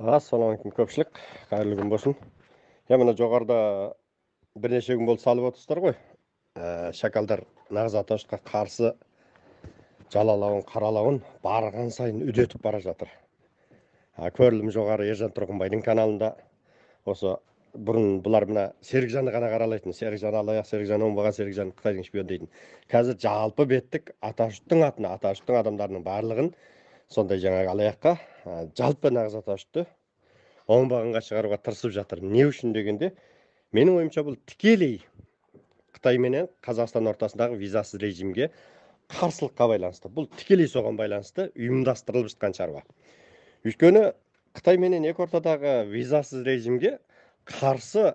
ассалаумағалейкум көпшілік қайырлы күн болсын е мына жоғарыда бірнеше күн болды салып отырсыздар ғой ә, шакалдар нағыз аташқа қарсы жалалауын қаралауын барған сайын үдетіп бара жатыр ә, көрілім жоғары ержан тұрғынбайдың каналында осы бұрын бұлар мына серікжанды ғана қаралайтын серікжан алаяқ серікжан оңбаған серікжан қытайдың шпион дейтін қазір жалпы беттік аташұттың атына аташұттың адамдарының барлығын сондай жаңағы алаяққа ә, жалпы нағыз оңбағанға шығаруға тырысып жатыр не үшін дегенде менің ойымша бұл тікелей қытай менен қазақстан ортасындағы визасыз режимге қарсылыққа байланысты бұл тікелей соған байланысты ұйымдастырылып жатқан шаруа өйткені қытай менен екі ортадағы визасыз режимге қарсы ә,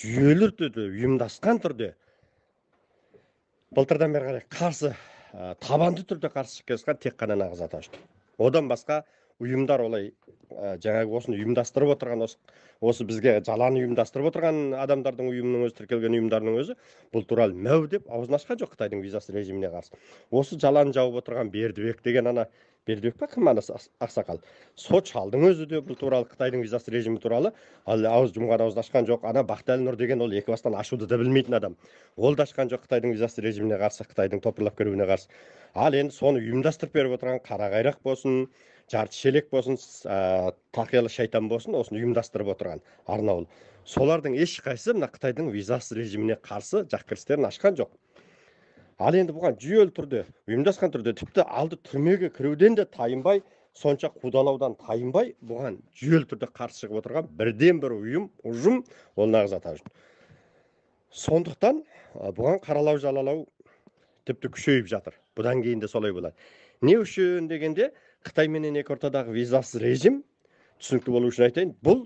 жүйелі түрде ұйымдасқан түрде былтырдан бері қарай қарсы табанды түрде қарсы шыққан тек қана нағыз аташты одан басқа ұйымдар олай ә, жаңағы осыны ұйымдастырып отырған осы, осы бізге жаланы ұйымдастырып отырған адамдардың ұйымның өзі тіркелген ұйымдардың өзі бұл туралы мәу деп аузын ашқан жоқ қытайдың визасы режиміне қарсы осы жаланы жауып отырған бердібек деген ана бердібек па кім ана ақсақал соч шалдың өзі де бұл туралы қытайдың визасыз режимі туралы ал ауыз жұмған ауызды ашқан жоқ ана бақтәлі нұр деген ол екі бастан ашуды да білмейтін адам ол да ашқан жоқ қытайдың визасыз режиміне қарсы қытайдың топырлап кіруіне қарсы ал енді соны ұйымдастырып беріп отырған қарақайрақ болсын жарты шелек болсын ә, тақиялы шайтан болсын осыны ұйымдастырып отырған арнаулы солардың ешқайсысы мына қытайдың визасыз режиміне қарсы кірістерін ашқан жоқ ал енді бұған жүйелі түрде ұйымдасқан түрде тіпті алды түрмеге кіруден де тайынбай сонша қудалаудан тайынбай бұған жүйелі түрде қарсы шығып отырған бірден бір ұйым ұжым ол нағыз атажұрт сондықтан бұған қаралау жалалау тіпті күшейіп жатыр бұдан кейін де солай болады не үшін дегенде қытай менен екі ортадағы визасыз режим түсінікті болу үшін айтайын бұл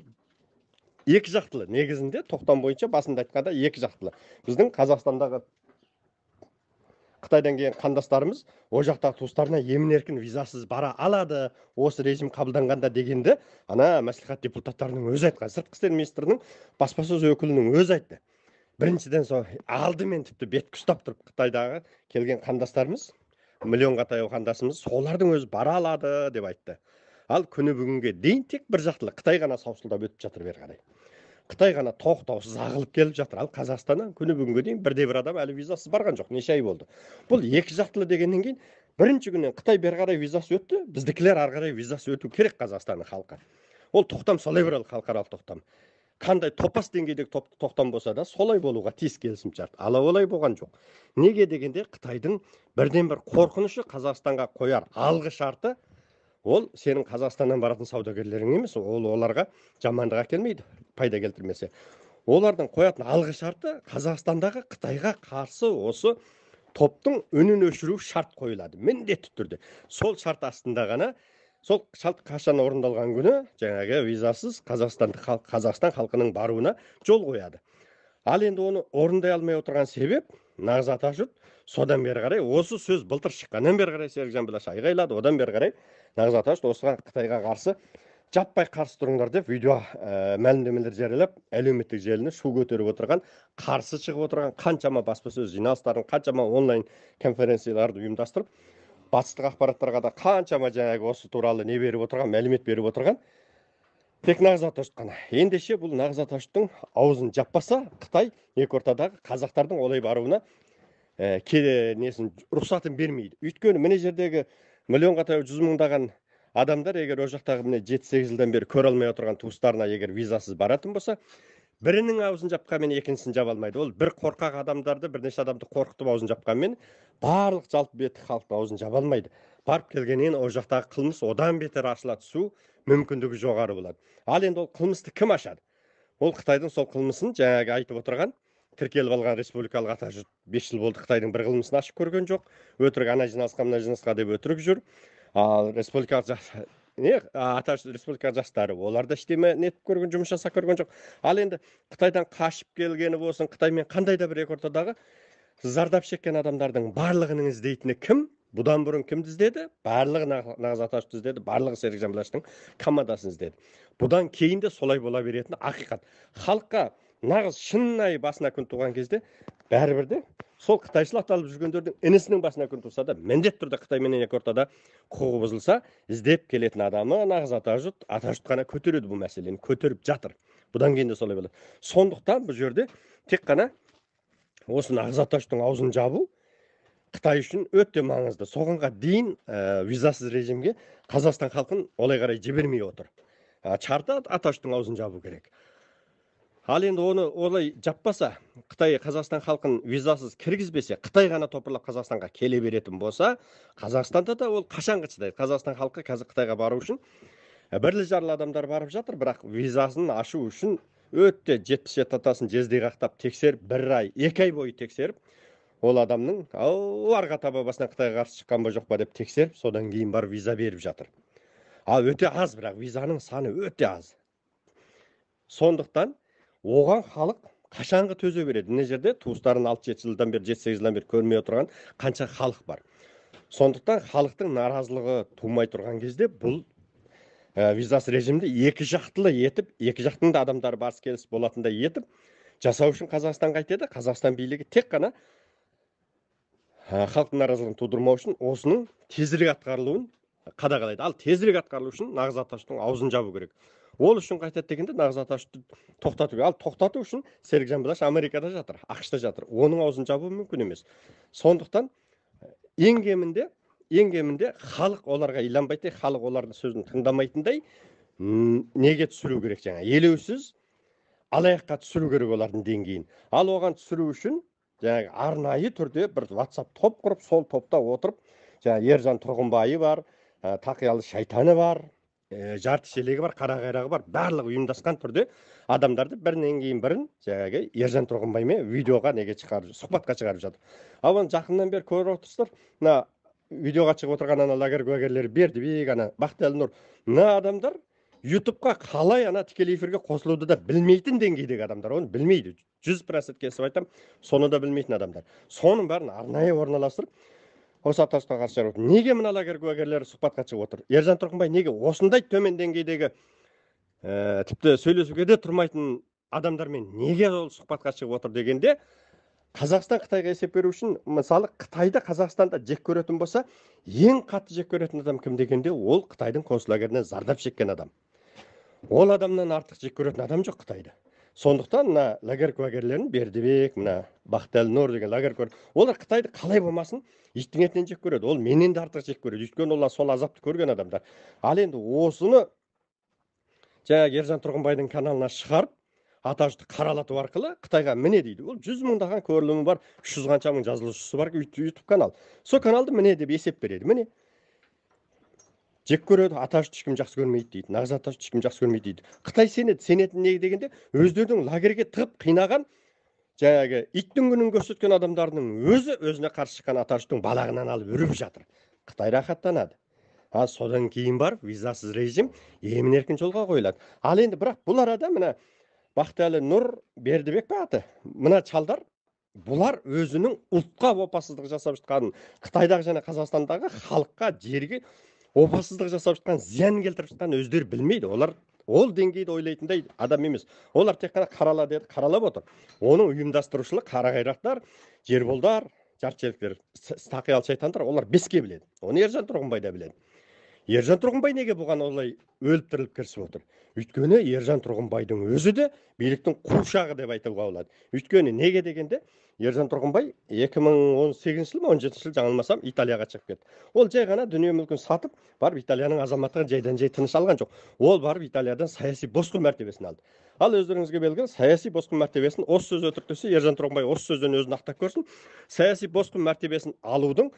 екі жақтылы негізінде тоқтам бойынша басында айтқанда екі жақтылы біздің қазақстандағы қытайдан келген қандастарымыз ол жақтағы туыстарына емін еркін визасыз бара алады осы режим қабылданғанда дегенді ана мәслихат депутаттарының өзі айтқан сыртқы істер министрінің баспасөз өкілінің өзі айтты біріншіден сол алдымен тіпті бетке ұстап тұрып қытайдағы келген қандастарымыз миллион таяу қандасымыз солардың өзі бара алады деп айтты ал күні бүгінге дейін тек бір жақтылы қытай ғана саусылдап өтіп жатыр бері қарай қытай ғана тоқтаусыз ағылып келіп жатыр ал қазақстаннан күні бүгінге дейін бірде бір адам әлі визасыз барған жоқ неше ай болды бұл екі жақтылы дегеннен кейін бірінші күннен қытай бері қарай визасы өтті біздікілер ары қарай визасы өту керек қазақстанның халқы ол тоқтам солай болады халықаралық тоқтам қандай топас деңгейдегі тоқтам болса да солай болуға тиіс келісімшарт ал олай болған жоқ неге дегенде қытайдың бірден бір қорқынышы қазақстанға қояр алғы шарты ол сенің қазақстаннан баратын саудагерлерің емес ол оларға жамандық әкелмейді пайда келтірмесе олардың қоятын алғы шарты қазақстандағы қытайға қарсы осы топтың үнін өшіру шарт қойылады міндетті түрде сол шарт астында ғана сол шарт қашан орындалған күні жаңағы визасыз қазақстандық қазақстан халқының баруына жол қояды ал енді оны орындай алмай отырған себеп нағыз атажұрт содан бері қарай осы сөз былтыр шыққаннан бері қарай серікжан біләш айғайлады одан бері қарай нағыз атажұрт осыған қытайға қарсы жаппай қарсы тұрыңдар деп видео ә, мәлімдемелер жариялап әлеуметтік желіні шу көтеріп отырған қарсы шығып отырған қаншама баспасөз жиналыстарын қаншама онлайн конференцияларды ұйымдастырып батыстық ақпараттарға да қаншама жаңағы осы туралы не беріп отырған мәлімет беріп отырған тек нағыз қана ендеше бұл нағыз атоштың аузын жаппаса қытай екі ортадағы қазақтардың олай баруына ә, э, несін рұқсатын бермейді өйткені мына жердегі миллионға таяу жүз мыңдаған адамдар егер ол жақтағы міне жеті сегіз жылдан бері көре алмай отырған туыстарына егер визасыз баратын болса бірінің аузын жапқанмен екіншісін жаба алмайды ол бір қорқақ адамдарды бірнеше адамды қорқытып аузын жапқанмен барлық жалпы беті халықтың аузын жаба алмайды барып келгеннен ол жақтағы қылмыс одан бетер ашыла түсу мүмкіндігі жоғары болады ал енді ол қылмысты кім ашады ол қытайдың сол қылмысын жаңағы айтып отырған тіркеліп алған республикалық ата жұрт бес жыл болды қытайдың бір қылмысын ашып көрген жоқ өтірік ана жиналысқа мына жиналысқа деп өтірік жүр ал республикалық жас не аташ республика жастары олар да ештеме нетіп көрген жұмыс жасап көрген жоқ ал енді қытайдан қашып келгені болсын қытаймен қандай да бір ортадағы зардап шеккен адамдардың барлығының іздейтіні кім бұдан бұрын кімді іздеді барлығы нағыз аташты іздеді барлығы серікжан білаштың командасын іздеді бұдан кейін де солай бола беретіні ақиқат халыққа нағыз шынайы басына күн туған кезде бәрібір де сол қытайшыл аталып жүргендердің інісінің басына күн туса да міндетті түрде қытайменен екі ортада құқығы бұзылса іздеп келетін адамы нағыз ата атажұрт қана көтереді бұл мәселені көтеріп жатыр бұдан кейін де солай болады сондықтан бұл жерде тек қана осы нағыз жұрттың аузын жабу қытай үшін өте маңызды соғанға дейін ә, визасыз режимге қазақстан халқын олай қарай жібермей отыр ә, чарта жұрттың аузын жабу керек ал енді оны олай жаппаса қытай қазақстан халқын визасыз кіргізбесе қытай ғана топырлап қазақстанға келе беретін болса қазақстанда да ол қашанғы шыдайды қазақстан халқы қазір қытайға бару үшін ә, бірлі жарлы адамдар барып жатыр бірақ визасын ашу үшін өтте жетпіс жеті атасын жездей қақтап тексеріп бір ай екі ай бойы тексеріп ол адамның ау арғы ата бабасынан қытайға қарсы шыққан ба жоқ па деп тексеріп содан кейін барып виза беріп жатыр ал өте аз бірақ визаның саны өте аз сондықтан оған халық қашанғы төзе береді мына жерде туыстарын алты жеті жылдан бері жеті сегіз жылдан бері көрмей отырған қанша халық бар сондықтан халықтың наразылығы тумай тұрған кезде бұл ә, э, визасыз режимді екі жақтылы етіп екі жақтың да адамдары барыс келіс болатындай етіп жасау үшін қазақстан қайтеді қазақстан билігі тек қана э, халықтың наразылығын тудырмау үшін осының тезірек атқарылуын қадағалайды ал тезірек атқарылу үшін нағыз аташтың аузын жабу керек ол үшін қайтады дегенде нағыз аташты тоқтату ал тоқтату үшін серікжан Бұлаш америкада жатыр ақш жатыр оның аузын жабу мүмкін емес сондықтан э, ең кемінде ең кемінде халық оларға иланбайтындай халық олардың сөзін тыңдамайтындай неге түсіру керек жаңа елеусіз алаяққа түсіру керек олардың деңгейін ал оған түсіру үшін жаңағы арнайы түрде бір ватсап топ құрып сол топта отырып жаңағы ержан тұрғынбайы бар э, тақиялы шайтаны бар ә, жарты шелегі бар қара қайрағы бар барлығы ұйымдасқан түрде адамдарды бірінен кейін бірін жаңағы ержан тұрғынбаймен видеоға неге шығарып сұхбатқа шығарып жатыр ал оны жақыннан бері көріп отырсыздар мына видеоға шығып отырған ана лагерь куәгерлері бердібек ана бақты нұр мына адамдар ютубқа қалай ана тікелей эфирге қосылуды да білмейтін деңгейдегі адамдар оны білмейді жүз процент кесіп айтамын соны да білмейтін адамдар соның бәрін арнайы орналастырып қосатасқа қарсы неге мына лагерь куәгерлері сұхбатқа шығып отыр ержан тұрқынбай неге осындай төмен деңгейдегі ә, тіпті сөйлесуге де тұрмайтын адамдармен неге ол сұхбатқа шығып отыр дегенде қазақстан қытайға есеп беру үшін мысалы қытайды қазақстанда жек көретін болса ең қатты жек көретін адам кім дегенде ол қытайдың концлагерінен зардап шеккен адам ол адамнан артық жек көретін адам жоқ қытайды сондықтан мына лагерь куәгерлерін бердібек мына нұр деген лагерь олар қытайды қалай болмасын иттің етінен жек көреді ол менен де артық жек көреді өйткені олар сол азапты көрген адамдар ал енді осыны жаңағы ержан тұрғынбайдың каналына шығарып атажды қаралату арқылы қытайға міне дейді ол жүз мыңдаған көрілімі бар үш жүз қанша мың жазылушысы бар ютуб канал сол каналды міне деп есеп береді міне жек көреді аташты ешкім жақсы көрмейді дейді нағыз аташты ешкім жақсы көрмейді дейді қытай сенеді сенетін неге дегенде өздерінің лагерьге тығып қинаған жаңағы иттің күнін көрсеткен адамдардың өзі өзіне қарсы шыққан аташтың балағынан алып үріп жатыр қытай рахаттанады ал содан кейін барып визасыз режим емін еркін жолға қойылады ал енді бірақ бұл арада мына бақтыәлі нұр бердібек пе аты мына шалдар бұлар өзінің ұлтқа опасыздық жасап жатқанын қытайдағы және қазақстандағы халыққа жерге опасыздық жасап жатқан зиян келтіріп жатқанын өздері білмейді олар ол деңгейді ойлайтындай адам емес олар тек қана қарала деді қаралап отыр оның ұйымдастырушылық қара қайрақтар жерболдар жартішеліктер тақиялы шайтандар олар беске біледі оны ержан тұрғынбай да біледі ержан тұрғынбай неге бұған олай өліп тіріліп кірісіп отыр өйткені ержан тұрғынбайдың өзі де биліктің қуыршағы деп айтуға болады өйткені неге дегенде ержан тұрғынбай 2018 жылы ма он жетінші жылы жаңылмасам италияға шығып кетті ол жай ғана дүние мүлкін сатып барып италияның азаматтығын жайдан жай тыныш алған жоқ ол барып италиядан саяси босқын мәртебесін алды ал өздеріңізге белгілі саяси босқын мәртебесін осы сөз өтірік десе ержан тұрғынбай осы сөзден өзін ақтап көрсін саяси босқын мәртебесін алудың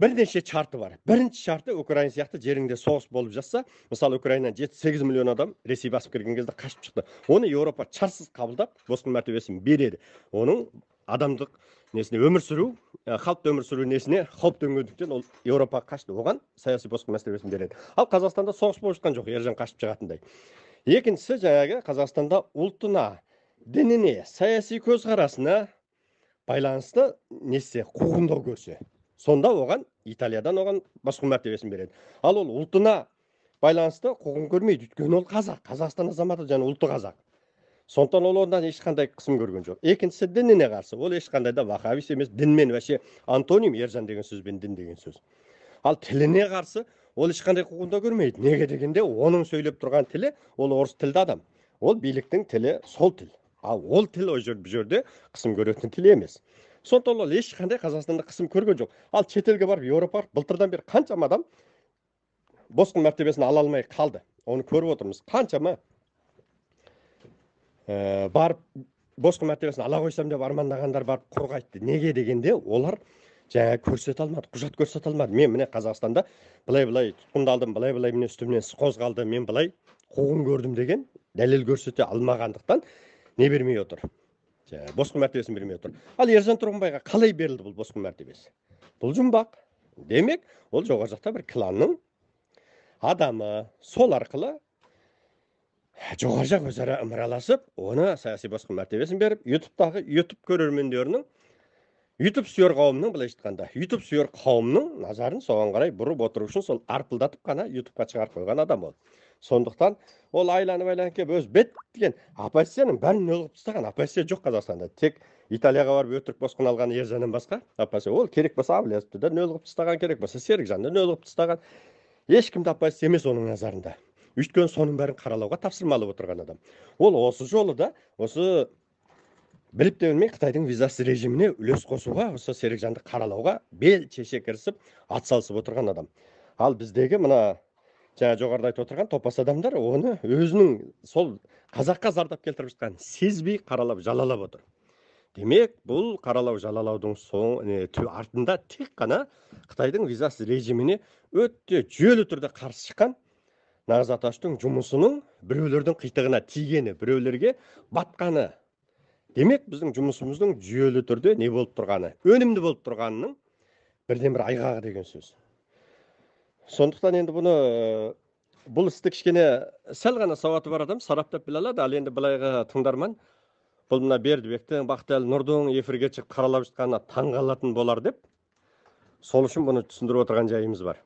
бірнеше шарты бар бірінші шарты украина сияқты жеріңде соғыс болып жатса мысалы украинадан жеті сегіз миллион адам ресей басып кірген кезде қашып шықты оны еуропа шартсыз қабылдап босқын мәртебесін береді оның адамдық несіне өмір сүру э, халықты өмір сүру несіне қауіп төнгендіктен ол еуропаға қашты оған саяси босқын мәртебесін береді ал қазақстанда соғыс болып жатқан жоқ ержан қашып шығатындай екіншісі жаңағы қазақстанда ұлтына дініне саяси көзқарасына байланысты несі қуғындау көрсе сонда оған италиядан оған басқұл мәртебесін береді ал ол ұлтына байланысты құқығын көрмейді өйткені ол қазақ қазақстан азаматы және ұлты қазақ сондықтан ол одан ешқандай қысым көрген жоқ екіншісі дініне қарсы ол ешқандай да вахабист емес дінмен вообще антоним ержан деген сөзбен дін деген сөз ал тіліне қарсы ол ешқандай құқығын да көрмейді неге дегенде оның сөйлеп тұрған тілі ол орыс тілді адам ол биліктің тілі сол тіл ал ол тіл ол жер бұл жерде қысым көретін тіл емес сондықтан ол ешқандай қазақстанда қысым көрген жоқ ал шетелге барып еуропа барып былтырдан бері қаншама адам босқын мәртебесін ала алмай қалды оны көріп отырмыз қаншама ә, барып босқын мәртебесін ала қойсам деп армандағандар барып қайтты неге дегенде олар жаңағы көрсете алмады құжат көрсете алмады мен міне қазақстанда былай былай тұтқындалдым былай былай міне үстімнен іс қозғалды мен былай қуғын көрдім деген дәлел көрсете алмағандықтан не бермей отыр босқын мәртебесін бермей отыр ал ержан тұрғынбайға қалай берілді бұл босқын мәртебесі бұл жұмбақ демек ол жоғары жақта бір кланның адамы сол арқылы ә, жоғары жақ өзара ымыраласып оны саяси босқын мәртебесін беріп ютубтағы ютуб көрермендерінің ютуб сүйер қауымның былайша айтқанда ютуб сүйер қауымның назарын соған қарай бұрып отыру үшін сол арпылдатып қана ютубқа шығарып қойған адам ол сондықтан ол айланып айланып келіп өзі бет деген оппозицияның бәрін неғылып тастаған оппозиция жоқ қазақстанда тек италияға барып өтірік босқын алған ержаннан басқа оппозиция ол керек болса әблязовты да неғылып тастаған керек болса серікжанды неғылып тастаған де оппозиция емес оның назарында өйткені соның бәрін қаралауға тапсырма алып отырған адам ол осы жолы да осы біліп те білмей қытайдың визасыз режиміне үлес қосуға осы серікжанды қаралауға бел шеше кірісіп атсалысып отырған адам ал біздегі мына жаңа жоғарыда айтып отырған топас адамдар оны өзінің сол қазаққа зардап келтіріп жатқанын сезбей қаралап жалалап отыр демек бұл қаралау жалалаудың соң артында тек қана қытайдың визасыз режиміне өте жүйелі түрде қарсы шыққан нағыз аташтың жұмысының біреулердің қитығына тигені біреулерге батқаны демек біздің жұмысымыздың жүйелі түрде не болып тұрғаны өнімді болып тұрғанының бірден бір айғағы деген сөз сондықтан енді бұны э, бұл істі кішкене сәл ғана сауаты бар адам сараптап біле алады ал енді былайғы тыңдарман бұл мына бердібектің бақтиял нұрдың эфирге шығып қаралап жатқанына таңғалатын болар деп сол үшін бұны түсіндіріп отырған жайымыз бар